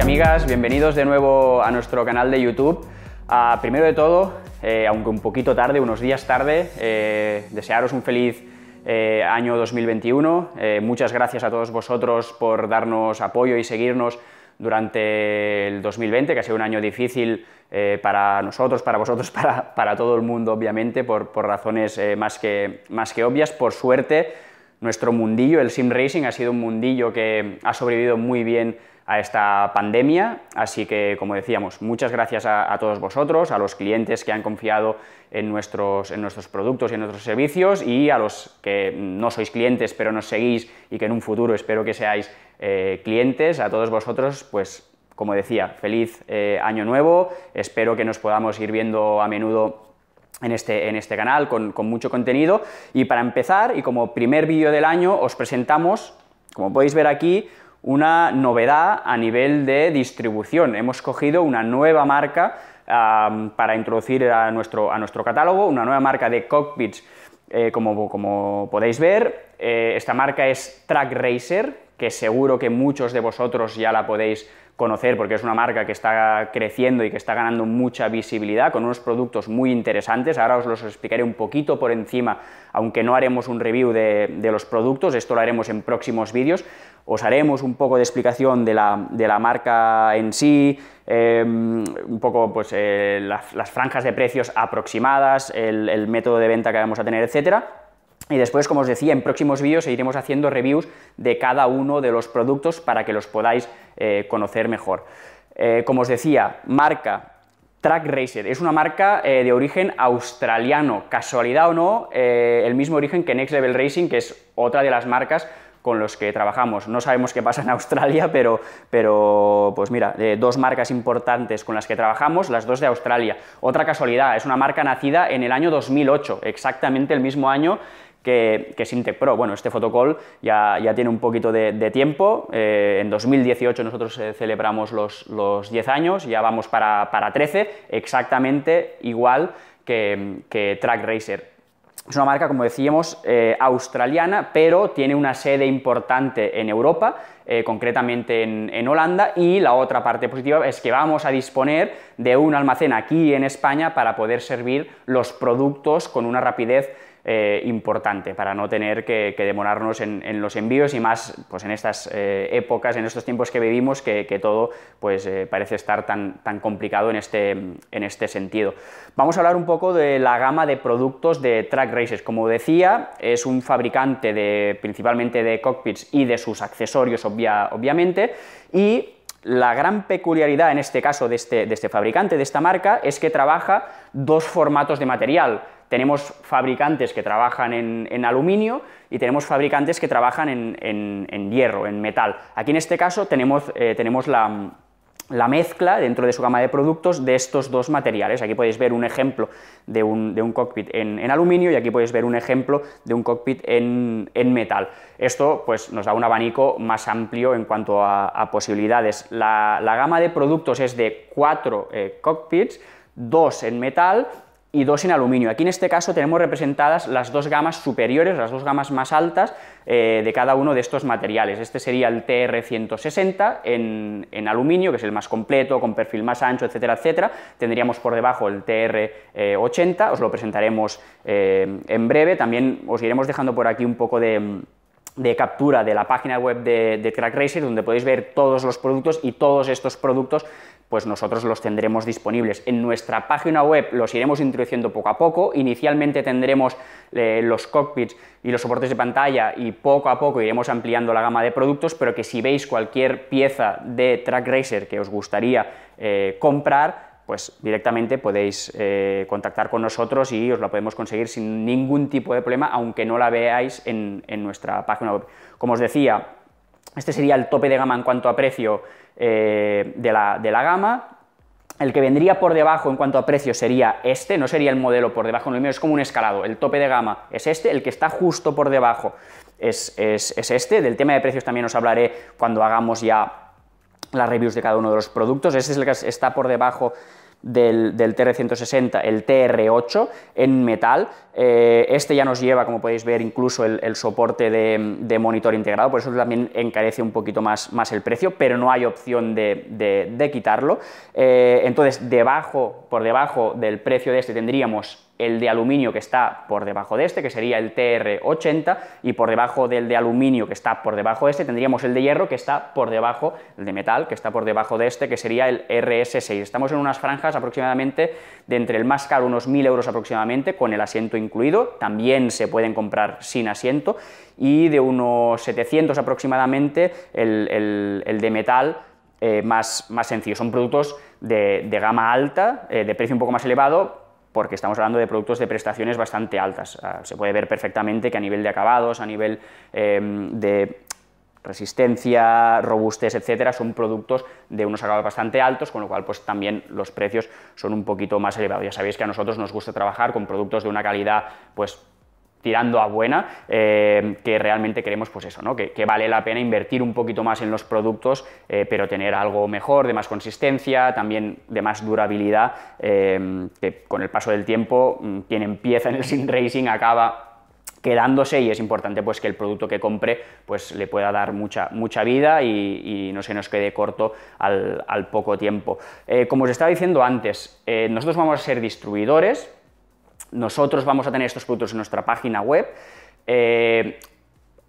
amigas, bienvenidos de nuevo a nuestro canal de YouTube. Ah, primero de todo, eh, aunque un poquito tarde, unos días tarde, eh, desearos un feliz eh, año 2021. muchas gracias a todos vosotros por darnos apoyo y seguirnos durante el 2020, que ha sido un año difícil para nosotros, para vosotros, para, todo el mundo, obviamente, por, razones más, que, más que obvias. Por suerte, nuestro mundillo, el sim racing, ha sido un mundillo que ha sobrevivido muy bien a esta pandemia. Así que, como decíamos, muchas gracias a, todos vosotros, a los clientes que han confiado en nuestros, en nuestros productos y en nuestros servicios y a los que no sois clientes pero nos seguís y que en un futuro espero que seáis eh, clientes, a todos vosotros, pues como decía, feliz eh, año nuevo, espero que nos podamos ir viendo a menudo en este, en este canal con, con, mucho contenido. Y para empezar, y como primer vídeo del año, os presentamos, como podéis ver aquí, una novedad a nivel de distribución. Hemos cogido una nueva marca para introducir a nuestro, catálogo, una nueva marca de cockpits, eh, como, podéis ver. Eh, esta marca es Track Racer, que seguro que muchos de vosotros ya la podéis conocer porque es una marca que está creciendo y que está ganando mucha visibilidad con unos productos muy interesantes. Ahora os los explicaré un poquito por encima, aunque no haremos un review de, los productos, esto lo haremos en próximos vídeos. Os haremos un poco de explicación de la, marca en sí, em, un poco pues, eh, las, franjas de precios aproximadas, el, el método de venta que vamos a tener, etcétera y después, como os decía, en próximos vídeos seguiremos haciendo reviews de cada uno de los productos para que los podáis eh, conocer mejor. Eh, como os decía, marca Track Racer es una marca eh, de origen australiano, casualidad o no, el mismo origen que Next Level Racing, que es otra de las marcas con los que trabajamos. No sabemos qué pasa en Australia, pero, pero pues mira, dos marcas importantes con las que trabajamos, las dos de Australia. Otra casualidad, es una marca nacida en el año 2008, exactamente el mismo año que, que Pro. Bueno, este protocolo ya, tiene un poquito de, tiempo. Eh, en 2018 nosotros eh, celebramos los, 10 años, ya vamos para, 13, exactamente igual que, Track Racer. Es una marca, como decíamos, eh, australiana, pero tiene una sede importante en Europa, concretamente en, en, Holanda, y la otra parte positiva es que vamos a disponer de un almacén aquí en España para poder servir los productos con una rapidez eh, importante para no tener que, demorarnos en, los envíos y más pues, en estas eh, épocas, en estos tiempos que vivimos, que, todo pues, eh, parece estar tan, tan complicado este, en este, sentido. Vamos a hablar un poco de la gama de productos de Track Races. Como decía, es un fabricante principalmente de cockpits y de sus accesorios, obviamente, y la gran peculiaridad en este caso de este, de este fabricante, de esta marca, es que trabaja dos formatos de material tenemos fabricantes que trabajan en, aluminio y tenemos fabricantes que trabajan en, hierro, en metal. Aquí en este caso tenemos, eh, tenemos la, mezcla dentro de su gama de productos de estos dos materiales. Aquí podéis ver un ejemplo de un, cockpit en, aluminio y aquí podéis ver un ejemplo de un cockpit en, metal. Esto pues, nos da un abanico más amplio en cuanto a, posibilidades. La, gama de productos es de cuatro eh, cockpits, dos en metal y dos en aluminio. Aquí en este caso tenemos representadas las dos gamas superiores, las dos gamas más altas eh, de cada uno de estos materiales. Este sería el TR160 en, aluminio, que es el más completo, con perfil más ancho, etcétera, etcétera. Tendríamos por debajo el TR80, os lo presentaremos eh, en breve. También os iremos dejando por aquí un poco de de captura de la página web de, TrackRacer, donde podéis ver todos los productos y todos estos productos, pues nosotros los tendremos disponibles. En nuestra página web los iremos introduciendo poco a poco. Inicialmente tendremos eh, los cockpits y los soportes de pantalla y poco a poco iremos ampliando la gama de productos, pero que si veis cualquier pieza de TrackRacer que os gustaría eh, comprar, pues directamente podéis eh, contactar con nosotros y os la podemos conseguir sin ningún tipo de problema, aunque no la veáis en, nuestra página web. Como os decía, este sería el tope de gama en cuanto a precio eh, de, la, gama, el que vendría por debajo en cuanto a precio sería este, no sería el modelo por debajo, no es como un escalado, el tope de gama es este, el que está justo por debajo es, es este, del tema de precios también os hablaré cuando hagamos ya las reviews de cada uno de los productos. Ese es el que está por debajo del, TR160, el TR8 en metal. Eh, este ya nos lleva, como podéis ver, incluso el, soporte de, monitor integrado, por eso también encarece un poquito más, el precio, pero no hay opción de, quitarlo. Eh, entonces, debajo, por debajo del precio de este tendríamos el de aluminio que está por debajo de este, que sería el TR80, y por debajo del de aluminio que está por debajo de este tendríamos el de hierro que está por debajo, el de metal que está por debajo de este, que sería el RS6. Estamos en unas franjas aproximadamente de entre el más caro, unos 1.000 euros aproximadamente, con el asiento incluido, también se pueden comprar sin asiento, y de unos 700 aproximadamente el, de metal eh, más, más sencillo. Son productos de, gama alta, eh, de precio un poco más elevado, porque estamos hablando de productos de prestaciones bastante altas. Ah, se puede ver perfectamente que a nivel de acabados, a nivel em, de resistencia, robustez, etcétera, son productos de unos acabados bastante altos, con lo cual pues también los precios son un poquito más elevados. Ya sabéis que a nosotros nos gusta trabajar con productos de una calidad pues tirando a buena, eh, que realmente queremos pues eso, que, vale la pena invertir un poquito más en los productos, eh, pero tener algo mejor, de más consistencia, también de más durabilidad, eh, que con el paso del tiempo mm, quien empieza en el sin racing acaba quedándose y es importante pues que el producto que compre pues le pueda dar mucha, mucha vida y, no se nos quede corto al poco tiempo. como os estaba diciendo antes, nosotros vamos a ser distribuidores, nosotros vamos a tener estos productos en nuestra página web. Eh,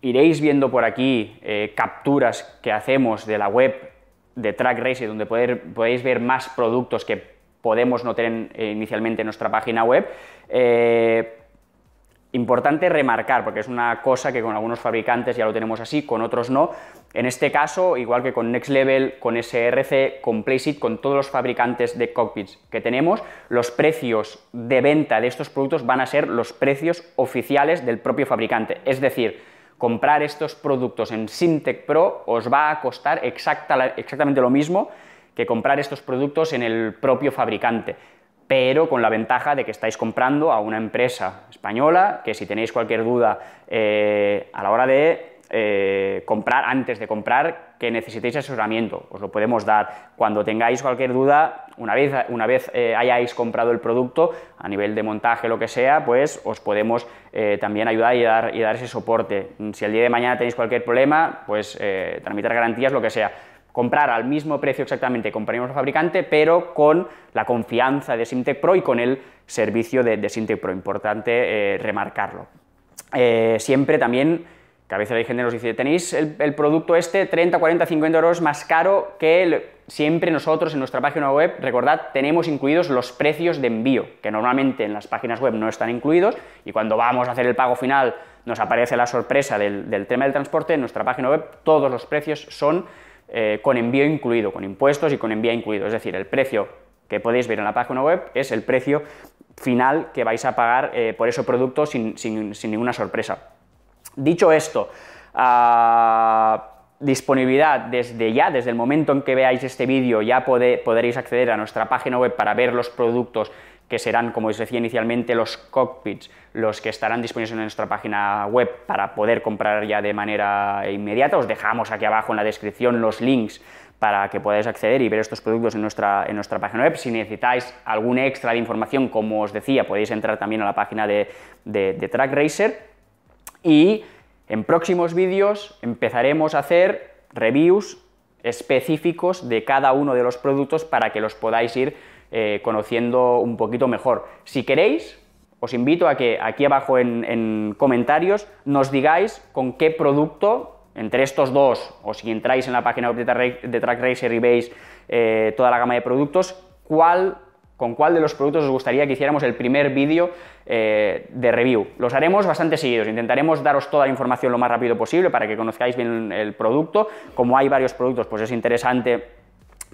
iréis viendo por aquí eh, capturas que hacemos de la web de Track Racing donde podéis ver más productos que podemos no tener eh, inicialmente en nuestra página web. Importante remarcar, porque es una cosa que con algunos fabricantes ya lo tenemos así, con otros no. En este caso, igual que con Next Level, con SRC, con Placeit, con todos los fabricantes de cockpits que tenemos, los precios de venta de estos productos van a ser los precios oficiales del propio fabricante. Es decir, comprar estos productos en Syntec Pro os va a costar exactamente lo mismo que comprar estos productos en el propio fabricante pero con la ventaja de que estáis comprando a una empresa española, que si tenéis cualquier duda eh, a la hora de eh, comprar, antes de comprar, que necesitéis asesoramiento, os lo podemos dar. Cuando tengáis cualquier duda, una vez, una vez eh, hayáis comprado el producto, a nivel de montaje, lo que sea, pues os podemos también ayudar y dar, y dar, ese soporte. Si el día de mañana tenéis cualquier problema, pues tramitar garantías, lo que sea comprar al mismo precio exactamente que al fabricante, pero con la confianza de Sintec Pro y con el servicio de, de Pro. Importante eh, remarcarlo. Eh, siempre también, que a veces hay gente que nos dice, tenéis el, producto este 30, 40, 50 euros más caro que el... siempre nosotros en nuestra página web, recordad, tenemos incluidos los precios de envío, que normalmente en las páginas web no están incluidos, y cuando vamos a hacer el pago final nos aparece la sorpresa del, del tema del transporte, en nuestra página web todos los precios son eh, con envío incluido, con impuestos y con envío incluido. Es decir, el precio que podéis ver en la página web es el precio final que vais a pagar eh, por ese producto sin, ninguna sorpresa. Dicho esto, ah, disponibilidad desde ya, desde el momento en que veáis este vídeo, ya podréis acceder a nuestra página web para ver los productos que serán, como os decía inicialmente, los cockpits, los que estarán disponibles en nuestra página web para poder comprar ya de manera inmediata. Os dejamos aquí abajo en la descripción los links para que podáis acceder y ver estos productos en nuestra, en nuestra página web. Si necesitáis algún extra de información, como os decía, podéis entrar también a la página de, de, Track Racer. Y en próximos vídeos empezaremos a hacer reviews específicos de cada uno de los productos para que los podáis ir eh, conociendo un poquito mejor. Si queréis, os invito a que aquí abajo en, comentarios nos digáis con qué producto entre estos dos, o si entráis en la página de Track y veis eh, toda la gama de productos, cuál, con cuál de los productos os gustaría que hiciéramos el primer vídeo eh, de review. Los haremos bastante seguidos, intentaremos daros toda la información lo más rápido posible para que conozcáis bien el producto. Como hay varios productos, pues es interesante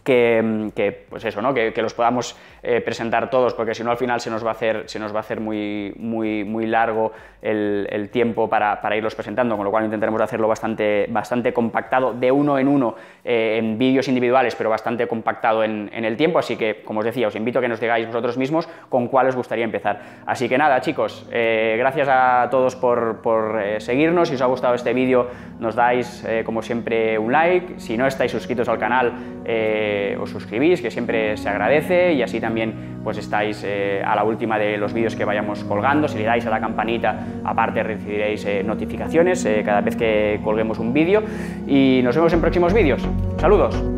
que, pues eso, ¿no? que, los podamos eh, presentar todos, porque si no al final se nos va a hacer, se nos va a hacer muy, muy, muy largo el, tiempo para, para, irlos presentando, con lo cual intentaremos hacerlo bastante, bastante compactado, de uno en uno, eh, en vídeos individuales, pero bastante compactado en, el tiempo, así que, como os decía, os invito a que nos digáis vosotros mismos con cuál os gustaría empezar. Así que nada, chicos, eh, gracias a todos por, por seguirnos, si os ha gustado este vídeo nos dais, como siempre, un like, si no estáis suscritos al canal, eh, os suscribís, que siempre se agradece y así también pues estáis eh, a la última de los vídeos que vayamos colgando. Si le dais a la campanita, aparte recibiréis eh, notificaciones eh, cada vez que colguemos un vídeo y nos vemos en próximos vídeos. Saludos.